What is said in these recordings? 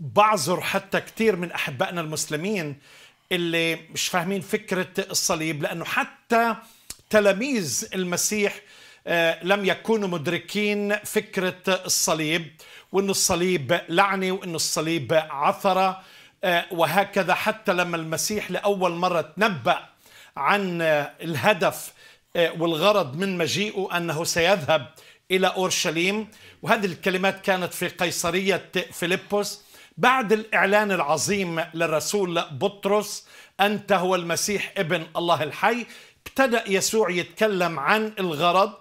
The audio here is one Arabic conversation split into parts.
بعذر حتى كثير من احبائنا المسلمين اللي مش فاهمين فكره الصليب لانه حتى تلاميذ المسيح آه، لم يكونوا مدركين فكره الصليب وان الصليب لعنه وان الصليب عثره آه، وهكذا حتى لما المسيح لاول مره تنبأ عن آه، الهدف والغرض من مجيئه انه سيذهب الى اورشليم وهذه الكلمات كانت في قيصريه فيلبس بعد الإعلان العظيم للرسول بطرس أنت هو المسيح ابن الله الحي ابتدأ يسوع يتكلم عن الغرض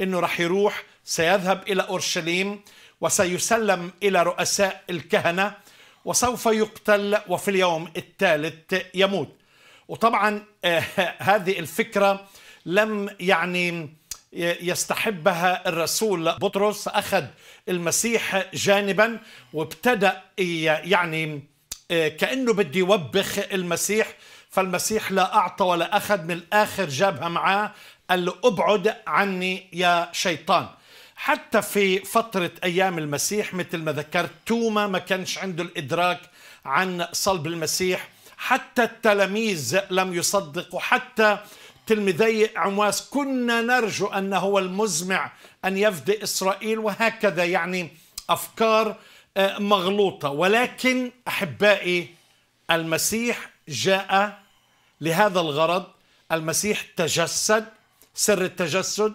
أنه رح يروح سيذهب إلى أورشليم وسيسلم إلى رؤساء الكهنة وسوف يقتل وفي اليوم الثالث يموت وطبعا آه، هذه الفكرة لم يعني يستحبها الرسول بطرس أخذ المسيح جانبا وابتدأ يعني آه، كأنه بده يوبخ المسيح فالمسيح لا أعطى ولا أخذ من الآخر جابها معاه قال له ابعد عني يا شيطان حتى في فترة أيام المسيح مثل ما ذكرت توما ما كانش عنده الإدراك عن صلب المسيح حتى التلاميذ لم يصدقوا حتى تلميذي عمواس كنا نرجو أن هو المزمع أن يفدي إسرائيل وهكذا يعني أفكار آه، مغلوطة ولكن أحبائي المسيح جاء لهذا الغرض المسيح تجسد سر التجسد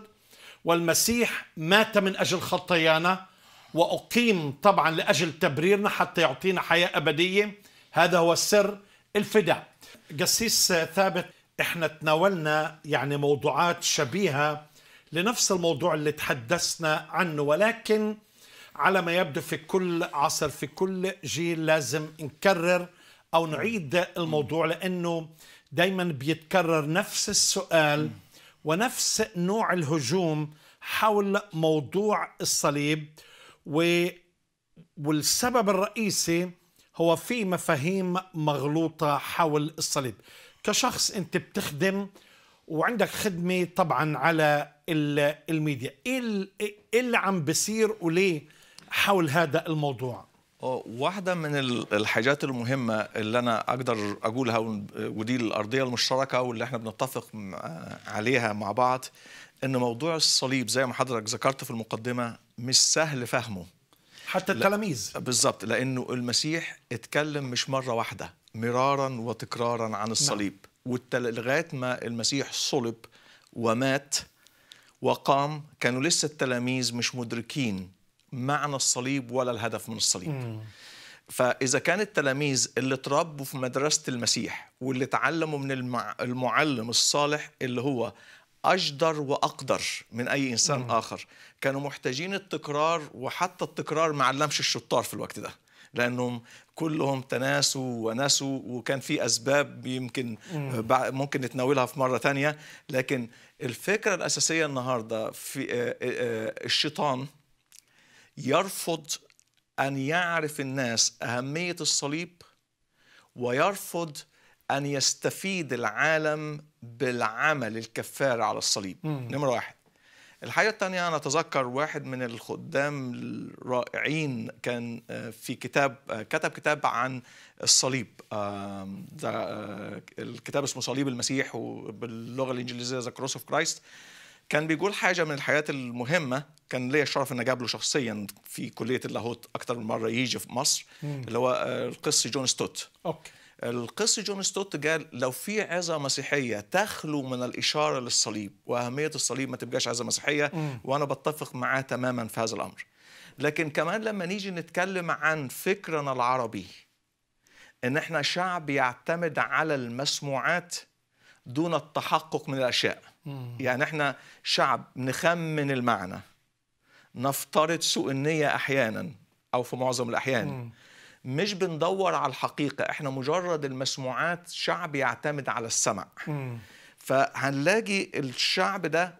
والمسيح مات من أجل خطايانا وأقيم طبعا لأجل تبريرنا حتى يعطينا حياة أبدية هذا هو السر الفداء قسيس ثابت احنا تناولنا يعني موضوعات شبيهه لنفس الموضوع اللي تحدثنا عنه ولكن على ما يبدو في كل عصر في كل جيل لازم نكرر او نعيد الموضوع لانه دايما بيتكرر نفس السؤال ونفس نوع الهجوم حول موضوع الصليب و والسبب الرئيسي هو في مفاهيم مغلوطه حول الصليب كشخص انت بتخدم وعندك خدمه طبعا على الميديا إيه, ايه اللي عم بصير وليه حول هذا الموضوع واحدة من الحاجات المهمة اللي أنا أقدر أقولها ودي الأرضية المشتركة واللي إحنا بنتفق عليها مع بعض إن موضوع الصليب زي ما حضرتك ذكرت في المقدمة مش سهل فهمه حتى التلاميذ بالظبط لأنه المسيح اتكلم مش مرة واحدة مرارا وتكرارا عن نعم. الصليب نعم. لغاية ما المسيح صلب ومات وقام كانوا لسه التلاميذ مش مدركين معنى الصليب ولا الهدف من الصليب مم. فإذا كان التلاميذ اللي اتربوا في مدرسة المسيح واللي اتعلموا من المع... المعلم الصالح اللي هو اجدر واقدر من اي انسان مم. اخر كانوا محتاجين التكرار وحتى التكرار ما علمش الشطار في الوقت ده لانهم كلهم تناسوا ونسوا وكان في اسباب يمكن ممكن نتناولها في مره تانية لكن الفكره الاساسيه النهارده في آه، آه، آه، الشيطان يرفض ان يعرف الناس اهميه الصليب ويرفض أن يستفيد العالم بالعمل الكفارة على الصليب نمرة واحد الحاجة الثانية أنا أتذكر واحد من الخدام الرائعين كان آه، في كتاب آه، كتب كتاب عن الصليب ده آه، الكتاب اسمه صليب المسيح وباللغة الإنجليزية ذا كروس أوف كرايست كان بيقول حاجة من الحاجات المهمة كان ليا الشرف إن أجاب له شخصيا في كلية اللاهوت أكثر من مرة يجي في مصر اللي هو القس جون ستوت أوكي. القس جون ستوت قال لو في عظه مسيحيه تخلو من الاشاره للصليب واهميه الصليب ما تبقاش عظه مسيحيه وانا بتفق معاه تماما في هذا الامر لكن كمان لما نيجي نتكلم عن فكرنا العربي ان احنا شعب يعتمد على المسموعات دون التحقق من الاشياء مم. يعني احنا شعب نخمن المعنى نفترض سوء النيه احيانا او في معظم الاحيان مم. مش بندور على الحقيقة احنا مجرد المسموعات شعب يعتمد على السمع فهنلاقي الشعب ده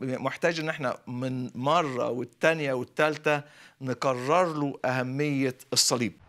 محتاج ان احنا من مرة والتانية والتالتة نكرر له أهمية الصليب